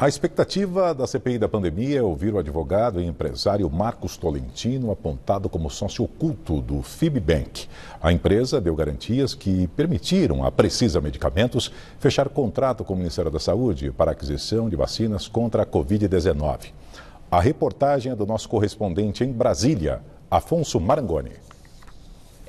A expectativa da CPI da pandemia é ouvir o advogado e empresário Marcos Tolentino, apontado como sócio oculto do Fibbank. A empresa deu garantias que permitiram a Precisa Medicamentos fechar contrato com o Ministério da Saúde para aquisição de vacinas contra a Covid-19. A reportagem é do nosso correspondente em Brasília, Afonso Marangoni.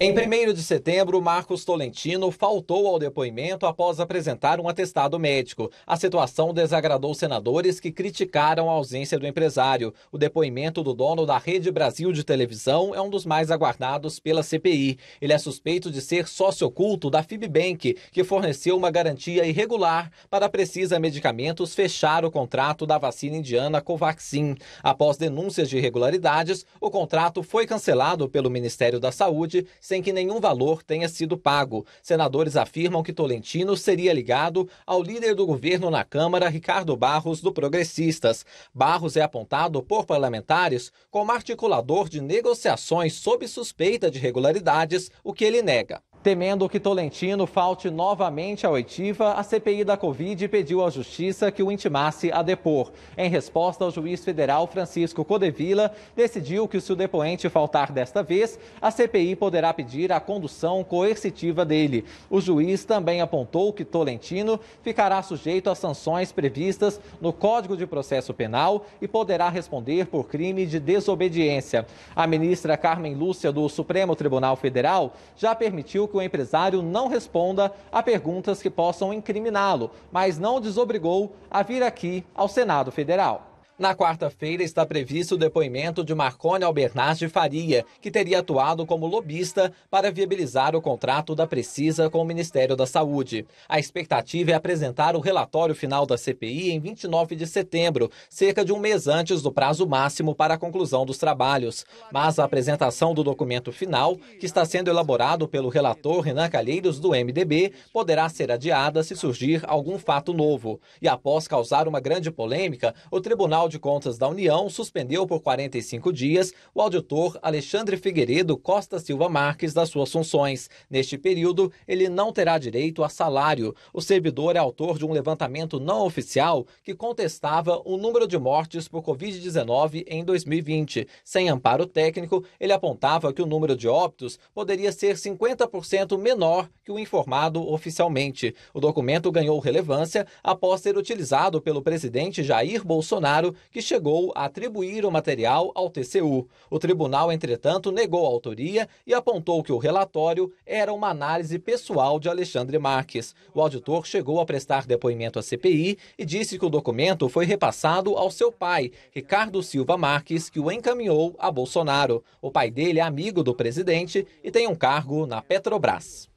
Em 1 de setembro, Marcos Tolentino faltou ao depoimento após apresentar um atestado médico. A situação desagradou senadores que criticaram a ausência do empresário. O depoimento do dono da Rede Brasil de televisão é um dos mais aguardados pela CPI. Ele é suspeito de ser sócio oculto da Fibbank, que forneceu uma garantia irregular para a Precisa Medicamentos fechar o contrato da vacina indiana Covaxin. Após denúncias de irregularidades, o contrato foi cancelado pelo Ministério da Saúde sem que nenhum valor tenha sido pago. Senadores afirmam que Tolentino seria ligado ao líder do governo na Câmara, Ricardo Barros, do Progressistas. Barros é apontado por parlamentares como articulador de negociações sob suspeita de irregularidades, o que ele nega. Temendo que Tolentino falte novamente à oitiva, a CPI da Covid pediu à Justiça que o intimasse a depor. Em resposta, o juiz federal Francisco Codevila decidiu que, se o depoente faltar desta vez, a CPI poderá pedir a condução coercitiva dele. O juiz também apontou que Tolentino ficará sujeito às sanções previstas no Código de Processo Penal e poderá responder por crime de desobediência. A ministra Carmen Lúcia, do Supremo Tribunal Federal, já permitiu que o empresário não responda a perguntas que possam incriminá-lo, mas não desobrigou a vir aqui ao Senado Federal. Na quarta-feira está previsto o depoimento de Marcone Albernaz de Faria, que teria atuado como lobista para viabilizar o contrato da Precisa com o Ministério da Saúde. A expectativa é apresentar o relatório final da CPI em 29 de setembro, cerca de um mês antes do prazo máximo para a conclusão dos trabalhos. Mas a apresentação do documento final, que está sendo elaborado pelo relator Renan Calheiros do MDB, poderá ser adiada se surgir algum fato novo. E após causar uma grande polêmica, o Tribunal Tribunal de Contas da União suspendeu por 45 dias o auditor Alexandre Figueiredo Costa Silva Marques das suas funções. Neste período, ele não terá direito a salário. O servidor é autor de um levantamento não oficial que contestava o número de mortes por Covid-19 em 2020. Sem amparo técnico, ele apontava que o número de óbitos poderia ser 50% menor que o informado oficialmente. O documento ganhou relevância após ser utilizado pelo presidente Jair Bolsonaro que chegou a atribuir o material ao TCU. O tribunal, entretanto, negou a autoria e apontou que o relatório era uma análise pessoal de Alexandre Marques. O auditor chegou a prestar depoimento à CPI e disse que o documento foi repassado ao seu pai, Ricardo Silva Marques, que o encaminhou a Bolsonaro. O pai dele é amigo do presidente e tem um cargo na Petrobras.